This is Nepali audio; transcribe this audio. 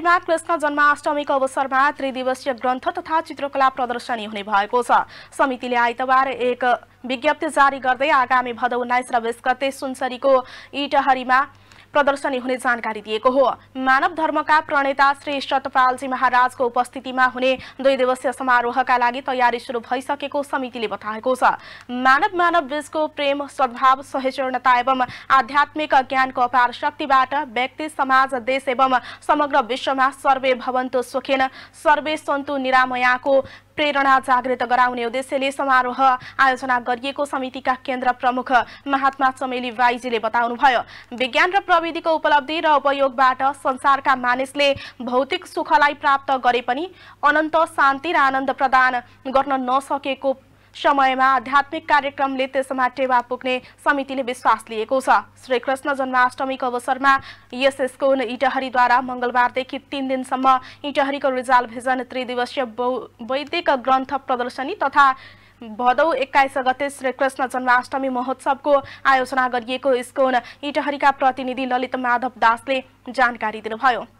पार्टीमा कृष्ण जन्माष्टमीको अवसरमा त्रिदिवसीय ग्रन्थ तथा चित्रकला प्रदर्शनी हुने भएको छ समितिले आइतबार एक विज्ञप्ति जारी गर्दै आगामी भदौ उन्नाइस र बिस गते सुनसरीको इटहरीमा प्रदर्शनी हुने जानकारी दिएको हो मानव धर्मका प्रणेता श्री सतपालजी महाराजको उपस्थितिमा हुने दुई दिवसीय समारोहका लागि तयारी सुरु भइसकेको समितिले बताएको छ मानव मानव बीचको प्रेम सद्भाव सहिष्णुता एवं आध्यात्मिक ज्ञानको अपार शक्तिबाट व्यक्ति समाज देश एवं समग्र विश्वमा सर्वे भवन्तु सुखेन सर्वे सन्तु निरामयाको प्रेरणा जागृत गराउने उद्देश्यले समारोह आयोजना गरिएको समितिका केन्द्र प्रमुख महात्मा चमेली बाइजीले बताउनुभयो विज्ञान र प्रविधिको उपलब्धि र उपयोगबाट संसारका मानिसले भौतिक सुखलाई प्राप्त गरे पनि अनन्त शान्ति र आनन्द प्रदान गर्न नसकेको समयमा आध्यात्मिक कार्यक्रमले त्यसमा टेवा पुग्ने समितिले विश्वास लिएको छ श्रीकृष्ण जन्माष्टमीको अवसरमा यस स्कोन इटहरीद्वारा मङ्गलबारदेखि तीन दिनसम्म इटहरीको रिजाल भिजन त्रिदिवसीय वैदिक ग्रन्थ प्रदर्शनी तथा भदौ एक्काइस गते श्रीकृष्ण जन्माष्टमी महोत्सवको आयोजना गरिएको स्कोन इटहरीका प्रतिनिधि ललित माधव दासले जानकारी दिनुभयो